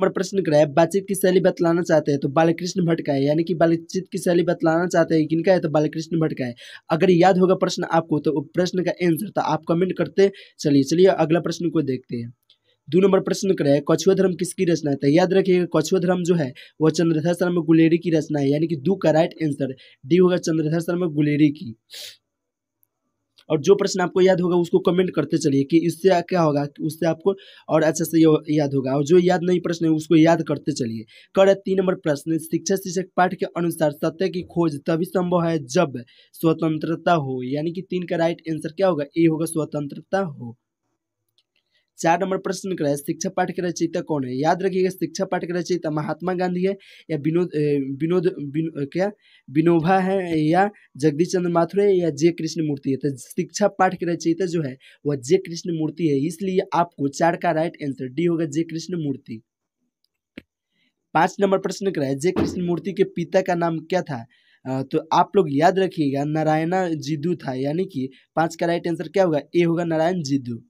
number प्रश्न कराया बातचीत की शैली बतलाना चाहते हैं तो बालकृष्ण भट्ट का है यानी कि बातचीत की शैली बतलाना चाहते हैं किनका है तो बालकृष्ण भट्ट का है अगर याद होगा प्रश्न आपको तो प्रश्न का एंसर तो आप कमेंट करते चलिए चलिए अगला प्रश्न को देखते हैं दो नंबर प्रश्न करें कछुआ धर्म किसकी रचना है तो याद रखिएगा कछुआ धर्म जो है वो चंद्रधर शर्मा गुलेरी की रचना है यानी कि दो का राइट आंसर डी होगा चंद्रधर शर्मा गुलेरी की और जो प्रश्न आपको याद होगा उसको कमेंट करते चलिए कि इससे क्या होगा उससे आपको और अच्छे से याद होगा और जो याद नहीं प्रश्न है उसको याद करते चलिए कर तीन नंबर प्रश्न शिक्षा शिक्षक पाठ के अनुसार सत्य की खोज तभी संभव है जब स्वतंत्रता हो यानी कि तीन का राइट आंसर क्या होगा ए होगा स्वतंत्रता हो चार नंबर प्रश्न है शिक्षा पाठ के रचयिता कौन है याद रखिएगा शिक्षा पाठ के रचयिता महात्मा गांधी है या विनोद विनोद क्या विनोभा है या जगदीश चंद्र माथुर है या जय कृष्ण मूर्ति है तो शिक्षा पाठ के रचयिता जो है वह जय कृष्ण मूर्ति है इसलिए आपको चार का राइट आंसर डी होगा जय कृष्ण मूर्ति पांच नंबर प्रश्न है जय कृष्ण मूर्ति के पिता का नाम क्या था तो आप लोग याद रखिएगा नारायणा जिदू था यानी कि पांच का राइट आंसर क्या होगा ए होगा नारायण जिदू